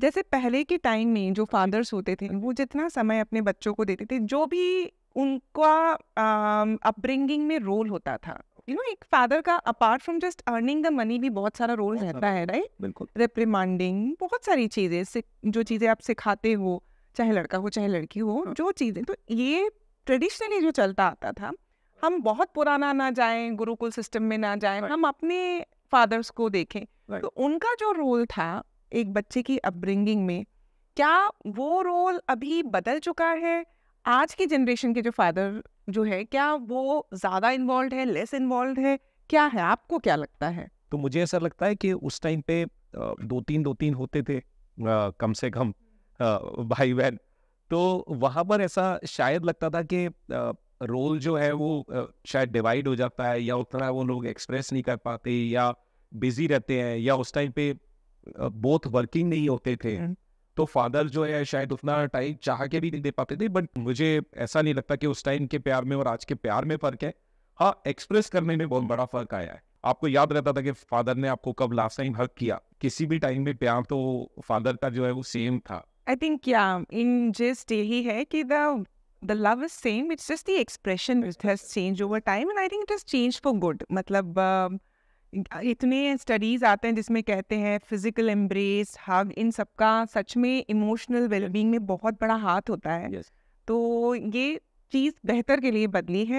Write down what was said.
जैसे पहले के टाइम में जो फादर्स होते थे वो जितना समय अपने बच्चों को देते थे जो भी उनका अपब्रिंगिंग में रोल होता था यू नो एक फादर का apart from just earning the money भी बहुत सारा रोल रहता है राइट बिल्कुल रिप्रिमांडिंग बहुत सारी चीज़ें जो चीज़ें आप सिखाते हो चाहे लड़का हो चाहे लड़की हो हाँ। जो चीज़ें तो ये ट्रेडिशनली जो चलता आता था हम बहुत पुराना ना जाए गुरुकुल सिस्टम में ना जाए हम अपने फादर्स को देखें तो उनका जो रोल था एक बच्चे की अपब्रिंगिंग में क्या वो रोल अभी बदल चुका है आज की जनरेशन के जो फादर जो है क्या वो ज़्यादा इन्वॉल्व है लेस इन्वॉल्व है क्या है आपको क्या लगता है तो मुझे ऐसा लगता है कि उस टाइम पे दो तीन दो तीन होते थे कम से कम भाई बहन तो वहाँ पर ऐसा शायद लगता था कि रोल जो है वो शायद डिवाइड हो जाता है या उतना वो लोग एक्सप्रेस नहीं कर पाते या बिजी रहते हैं या उस टाइम पे बोथ वर्किंग नहीं होते थे हम्म। तो फादर जो है शायद उतना टाइम चाह के भी नहीं दे पाते थे बट मुझे ऐसा नहीं लगता कि उस टाइम के प्यार में और आज के प्यार में फ़र्क है हाँ एक्सप्रेस करने में बहुत बड़ा फ़र्क आया है आपको याद रहता था कि फादर ने आपको कब लास्ट टाइम हक किया किसी भी टाइम में प्यार तो फादर का जो है वो सेम था आई थिंक या इन जस्ट यही है कि the the love is same it's just the expression it has change over time and I think it has change for good मतलब uh, इतने स्टडीज आते हैं जिसमें कहते हैं फिजिकल एम्ब्रेस हग इन सबका सच में इमोशनल वेलबींग में बहुत बड़ा हाथ होता है yes. तो ये चीज़ बेहतर के लिए बदली है